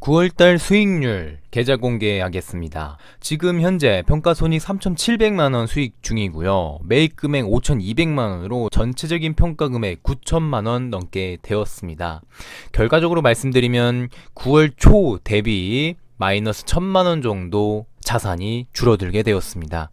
9월달 수익률 계좌 공개하겠습니다. 지금 현재 평가손익 3,700만원 수익 중이고요. 매입 금액 5,200만원으로 전체적인 평가 금액 9천만원 넘게 되었습니다. 결과적으로 말씀드리면 9월 초 대비 마이너스 1천만원 정도 자산이 줄어들게 되었습니다.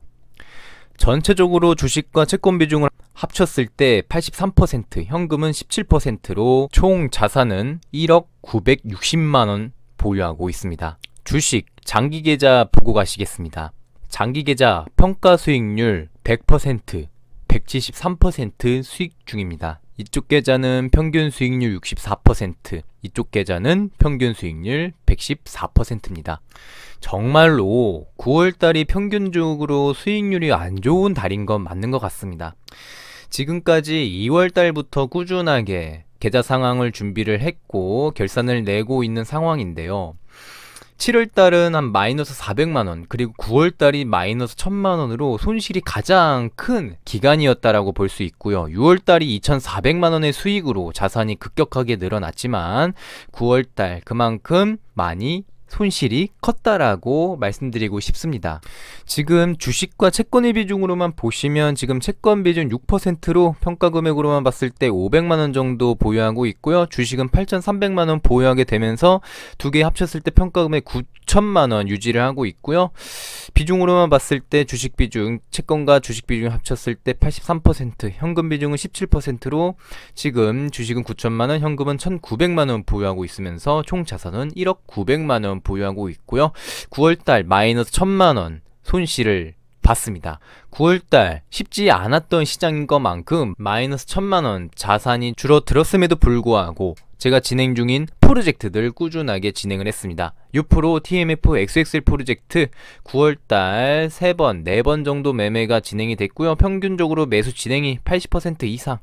전체적으로 주식과 채권 비중을 합쳤을 때 83%, 현금은 17%로 총 자산은 1억 960만원 보유하고 있습니다. 주식 장기 계좌 보고 가시겠습니다. 장기 계좌 평가 수익률 100%, 173% 수익 중입니다. 이쪽 계좌는 평균 수익률 64%, 이쪽 계좌는 평균 수익률 114%입니다. 정말로 9월달이 평균적으로 수익률이 안 좋은 달인 건 맞는 것 같습니다. 지금까지 2월달부터 꾸준하게 계좌 상황을 준비를 했고 결산을 내고 있는 상황인데요. 7월달은 한 마이너스 400만원 그리고 9월달이 마이너스 1000만원으로 손실이 가장 큰 기간이었다라고 볼 수 있고요 6월달이 2400만원의 수익으로 자산이 급격하게 늘어났지만 9월달 그만큼 많이 손실이 컸다라고 말씀드리고 싶습니다. 지금 주식과 채권의 비중으로만 보시면 지금 채권 비중 6%로 평가 금액으로만 봤을 때 500만 원 정도 보유하고 있고요. 주식은 8,300만 원 보유하게 되면서 두 개 합쳤을 때 평가 금액 9천만 원 유지를 하고 있고요. 비중으로만 봤을 때 주식 비중, 채권과 주식 비중 합쳤을 때 83%, 현금 비중은 17%로 지금 주식은 9천만 원, 현금은 1,900만 원 보유하고 있으면서 총 자산은 1억 900만 원 보유하고 있고요. 9월달 마이너스 천만원 손실을 봤습니다. 9월달 쉽지 않았던 시장인 것만큼 마이너스 천만원 자산이 줄어들었음에도 불구하고 제가 진행 중인 프로젝트들 꾸준하게 진행을 했습니다. 유프로 TMF XXL 프로젝트 9월달 3번, 4번 정도 매매가 진행이 됐고요. 평균적으로 매수 진행이 80% 이상,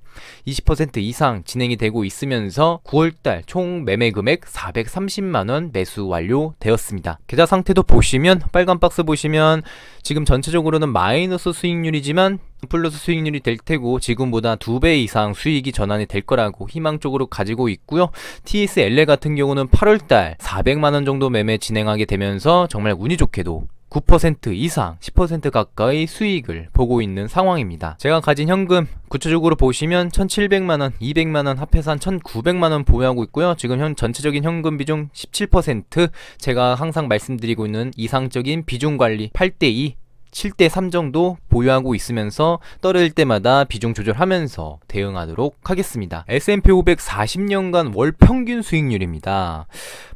20% 이상 진행이 되고 있으면서 9월달 총 매매 금액 430만원 매수 완료되었습니다. 계좌 상태도 보시면 빨간 박스 보시면 지금 전체적으로는 마이너스 수익률이지만 플러스 수익률이 될 테고 지금보다 두 배 이상 수익이 전환이 될 거라고 희망적으로 가지고 있고요. TSLA 같은 경우는 8월달 400만원 정도 매매 진행하게 되면서 정말 운이 좋게도 9% 이상 10% 가까이 수익을 보고 있는 상황입니다 제가 가진 현금 구체적으로 보시면 1700만원 200만원 합해서 한 1900만원 보유하고 있고요 지금 현 전체적인 현금 비중 17% 제가 항상 말씀드리고 있는 이상적인 비중 관리 8대2 7대 3 정도 보유하고 있으면서 떨어질 때마다 비중 조절하면서 대응하도록 하겠습니다. S&P 500 40년간 월 평균 수익률입니다.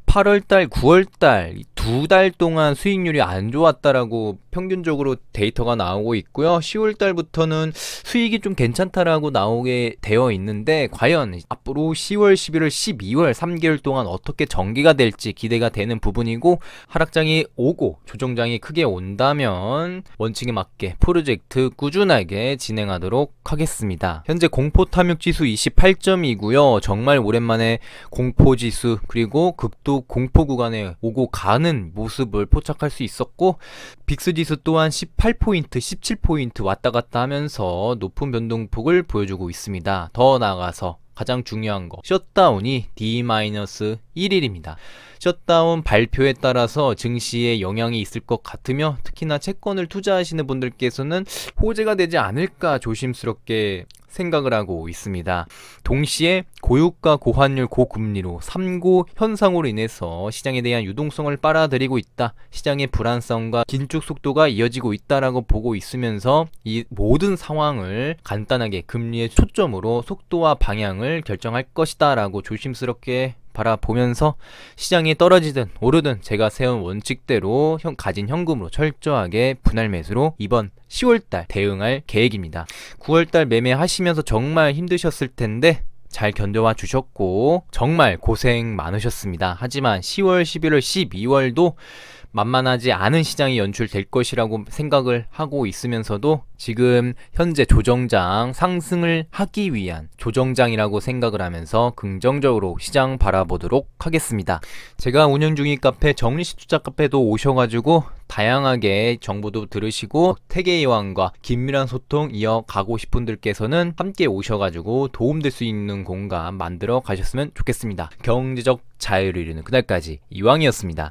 8월달, 9월달 두달 동안 수익률이 안 좋았다라고 평균적으로 데이터가 나오고 있고요. 10월 달부터는 수익이 좀 괜찮다라고 나오게 되어 있는데 과연 앞으로 10월, 11월, 12월 3개월 동안 어떻게 전개가 될지 기대가 되는 부분이고 하락장이 오고 조정장이 크게 온다면 원칙에 맞게 프로젝트 꾸준하게 진행하도록 하겠습니다. 현재 공포 탐욕 지수 28점이고요. 정말 오랜만에 공포 지수 그리고 극도 공포 구간에 오고 가는 있는 모습을 포착할 수 있었고 빅스 지수 또한 18포인트, 17포인트 왔다 갔다 하면서 높은 변동폭을 보여주고 있습니다. 더 나아가서 가장 중요한 거 셧다운이 D-1일입니다. 셧다운 발표에 따라서 증시에 영향이 있을 것 같으며 특히나 채권을 투자하시는 분들께서는 호재가 되지 않을까 조심스럽게 생각을 하고 있습니다. 동시에 고유가 고환율 고금리로 3고 현상으로 인해서 시장에 대한 유동성을 빨아들이고 있다. 시장의 불안성과 긴축 속도가 이어지고 있다라고 보고 있으면서 이 모든 상황을 간단하게 금리의 초점으로 속도와 방향을 결정할 것이다라고 조심스럽게 바라보면서 시장이 떨어지든 오르든 제가 세운 원칙대로 형, 가진 현금으로 철저하게 분할 매수로 이번 10월달 대응할 계획입니다. 9월달 매매하시면서 정말 힘드셨을 텐데 잘 견뎌와 주셨고 정말 고생 많으셨습니다. 하지만 10월, 11월, 12월도 만만하지 않은 시장이 연출될 것이라고 생각을 하고 있으면서도 지금 현재 조정장 상승을 하기 위한 조정장이라고 생각을 하면서 긍정적으로 시장 바라보도록 하겠습니다. 제가 운영 중인 카페 정리시 투자 카페도 오셔가지고 다양하게 정보도 들으시고 태계이왕과 긴밀한 소통 이어가고 싶은 분들께서는 함께 오셔가지고 도움될 수 있는 공간 만들어 가셨으면 좋겠습니다. 경제적 자유를 이루는 그날까지 이왕이었습니다.